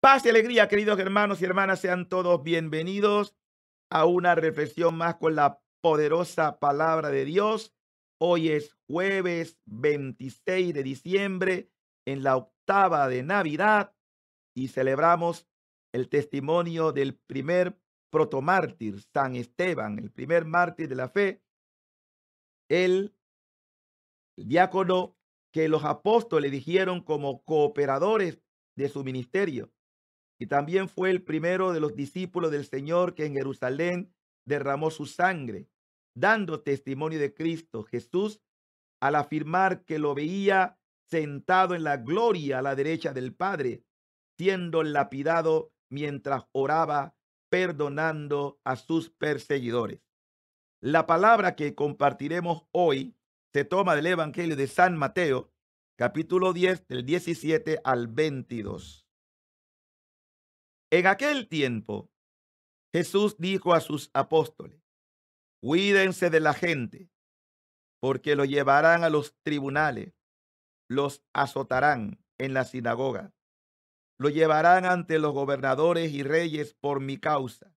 Paz y alegría, queridos hermanos y hermanas, sean todos bienvenidos a una reflexión más con la poderosa palabra de Dios. Hoy es jueves 26 de diciembre, en la octava de Navidad, y celebramos el testimonio del primer protomártir, San Esteban, el primer mártir de la fe, el diácono que los apóstoles dijeron como cooperadores de su ministerio y también fue el primero de los discípulos del Señor que en Jerusalén derramó su sangre, dando testimonio de Cristo Jesús al afirmar que lo veía sentado en la gloria a la derecha del Padre, siendo lapidado mientras oraba, perdonando a sus perseguidores. La palabra que compartiremos hoy se toma del Evangelio de San Mateo, capítulo 10, del 17 al 22. En aquel tiempo, Jesús dijo a sus apóstoles, cuídense de la gente, porque lo llevarán a los tribunales, los azotarán en la sinagoga, lo llevarán ante los gobernadores y reyes por mi causa.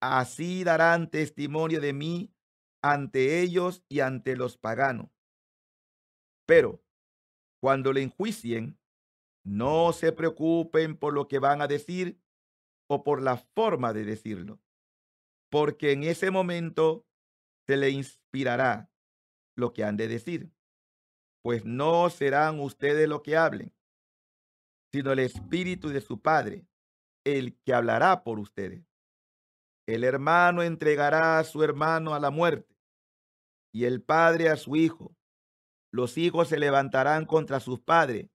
Así darán testimonio de mí ante ellos y ante los paganos. Pero cuando le enjuicien, no se preocupen por lo que van a decir o por la forma de decirlo, porque en ese momento se le inspirará lo que han de decir, pues no serán ustedes los que hablen, sino el Espíritu de su Padre, el que hablará por ustedes. El hermano entregará a su hermano a la muerte y el padre a su hijo. Los hijos se levantarán contra sus padres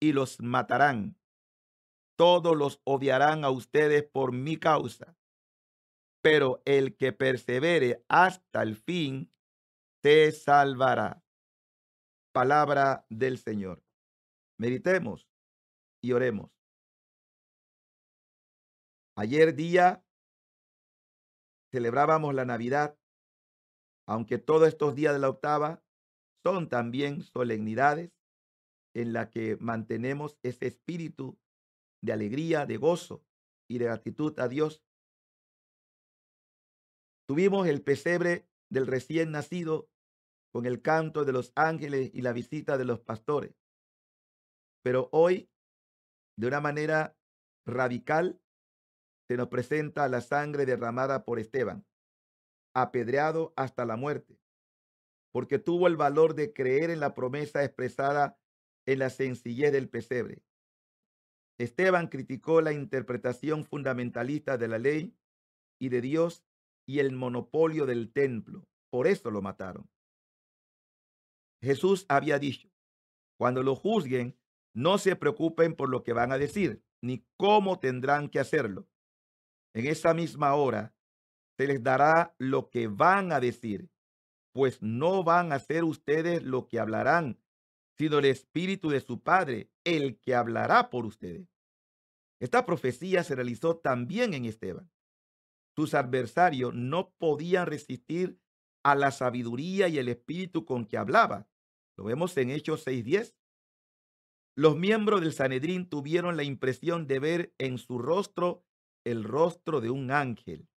y los matarán. Todos los odiarán a ustedes por mi causa. Pero el que persevere hasta el fin, te salvará. Palabra del Señor. Meditemos y oremos. Ayer día celebrábamos la Navidad, aunque todos estos días de la octava son también solemnidades en la que mantenemos ese espíritu de alegría, de gozo y de gratitud a Dios. Tuvimos el pesebre del recién nacido con el canto de los ángeles y la visita de los pastores. Pero hoy, de una manera radical, se nos presenta la sangre derramada por Esteban, apedreado hasta la muerte, porque tuvo el valor de creer en la promesa expresada en la sencillez del pesebre. Esteban criticó la interpretación fundamentalista de la ley y de Dios y el monopolio del templo. Por eso lo mataron. Jesús había dicho, cuando lo juzguen, no se preocupen por lo que van a decir, ni cómo tendrán que hacerlo. En esa misma hora se les dará lo que van a decir, pues no van a ser ustedes lo que hablarán, sino el Espíritu de su Padre, el que hablará por ustedes. Esta profecía se realizó también en Esteban. Sus adversarios no podían resistir a la sabiduría y el espíritu con que hablaba. Lo vemos en Hechos 6.10. Los miembros del Sanedrín tuvieron la impresión de ver en su rostro el rostro de un ángel.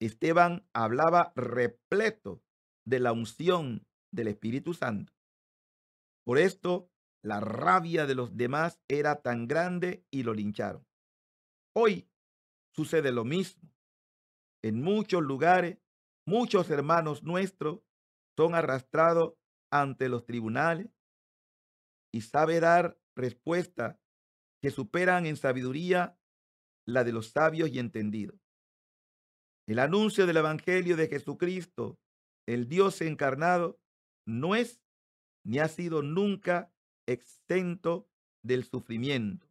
Esteban hablaba repleto de la unción del Espíritu Santo. Por esto, la rabia de los demás era tan grande y lo lincharon. Hoy sucede lo mismo. En muchos lugares, muchos hermanos nuestros son arrastrados ante los tribunales y sabe dar respuestas que superan en sabiduría la de los sabios y entendidos. El anuncio del Evangelio de Jesucristo, el Dios encarnado, no es ni ha sido nunca exento del sufrimiento,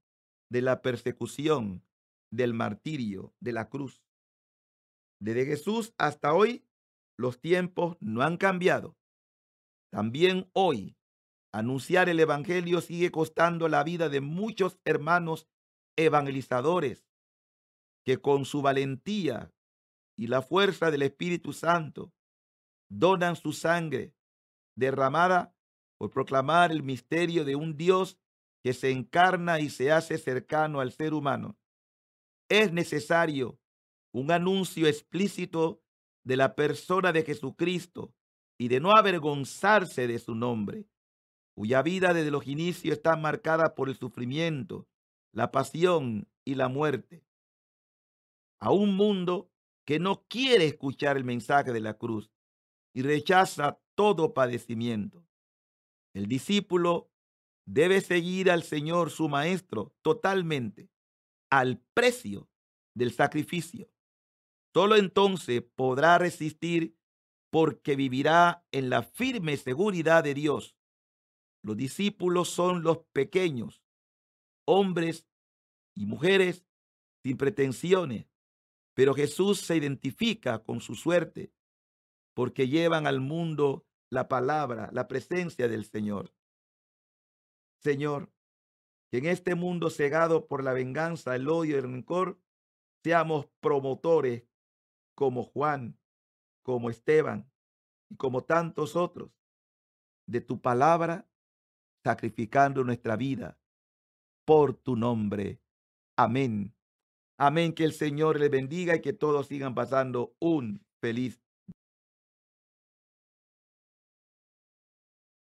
de la persecución, del martirio, de la cruz. Desde Jesús hasta hoy, los tiempos no han cambiado. También hoy, anunciar el Evangelio sigue costando la vida de muchos hermanos evangelizadores que con su valentía y la fuerza del Espíritu Santo donan su sangre derramada por proclamar el misterio de un Dios que se encarna y se hace cercano al ser humano. Es necesario un anuncio explícito de la persona de Jesucristo y de no avergonzarse de su nombre, cuya vida desde los inicios está marcada por el sufrimiento, la pasión y la muerte. A un mundo que no quiere escuchar el mensaje de la cruz y rechaza todo padecimiento. El discípulo debe seguir al Señor, su Maestro, totalmente, al precio del sacrificio. Solo entonces podrá resistir porque vivirá en la firme seguridad de Dios. Los discípulos son los pequeños, hombres y mujeres sin pretensiones, pero Jesús se identifica con su suerte porque llevan al mundo la palabra, la presencia del Señor. Señor, que en este mundo cegado por la venganza, el odio y el rencor, seamos promotores como Juan, como Esteban y como tantos otros de tu palabra, sacrificando nuestra vida por tu nombre. Amén. Amén. Que el Señor le bendiga y que todos sigan pasando un feliz